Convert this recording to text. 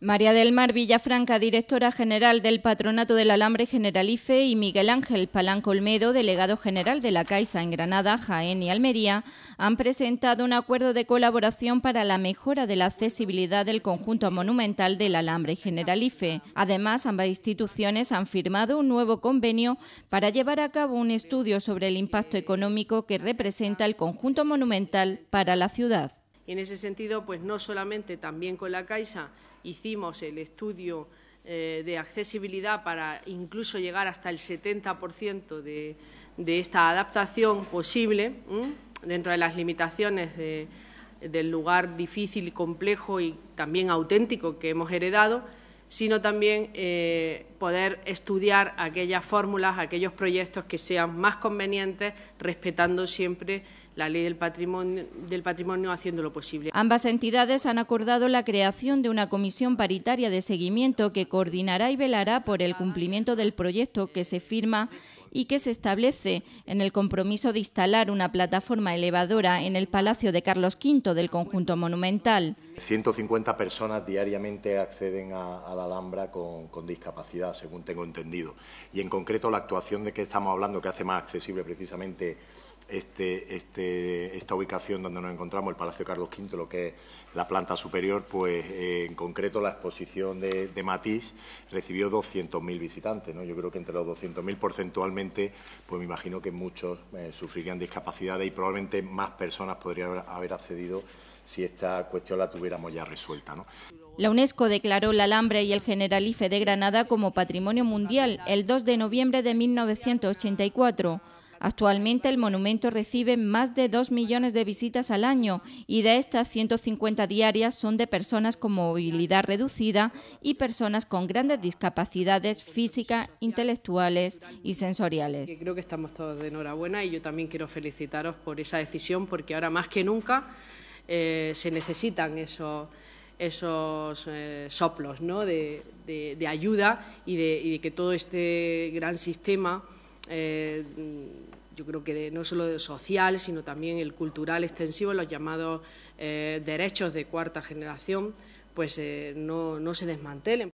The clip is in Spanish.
María del Mar Villafranca, directora general del Patronato del Alambre Generalife, y Miguel Ángel Palán Colmedo, delegado general de la Caixa en Granada, Jaén y Almería, han presentado un acuerdo de colaboración para la mejora de la accesibilidad del conjunto monumental del Alambre Generalife. Además, ambas instituciones han firmado un nuevo convenio para llevar a cabo un estudio sobre el impacto económico que representa el conjunto monumental para la ciudad. Y en ese sentido, pues no solamente también con la Caixa hicimos el estudio eh, de accesibilidad para incluso llegar hasta el 70% de, esta adaptación posible dentro de las limitaciones del lugar difícil, complejo y también auténtico que hemos heredado, sino también eh, poder estudiar aquellas fórmulas, aquellos proyectos que sean más convenientes, respetando siempre la ley del patrimonio, haciendo lo posible. Ambas entidades han acordado la creación de una comisión paritaria de seguimiento que coordinará y velará por el cumplimiento del proyecto que se firma y que se establece en el compromiso de instalar una plataforma elevadora en el Palacio de Carlos V del conjunto monumental. 150 personas diariamente acceden a, la Alhambra con, discapacidad, según tengo entendido. Y en concreto la actuación de que estamos hablando, que hace más accesible precisamente este, este, esta ubicación donde nos encontramos, el Palacio Carlos V, lo que es la planta superior, pues eh, en concreto la exposición de, de Matisse recibió 200.000 visitantes. Yo creo que entre los 200.000 porcentualmente, pues me imagino que muchos eh, sufrirían discapacidades y probablemente más personas podrían haber accedido si esta cuestión la tuviéramos ya resuelta. La UNESCO declaró la Alhambra y el Generalife de Granada como Patrimonio Mundial el 2 de noviembre de 1984. Actualmente el monumento recibe más de dos millones de visitas al año y de estas 150 diarias son de personas con movilidad reducida y personas con grandes discapacidades físicas, intelectuales y sensoriales. Creo que estamos todos de enhorabuena y yo también quiero felicitaros por esa decisión porque ahora más que nunca eh, se necesitan esos eh, soplos de, ayuda y de que todo este gran sistema eh, yo creo que no solo social, sino también el cultural extensivo, los llamados eh, derechos de cuarta generación, pues eh, no, no se desmantelen.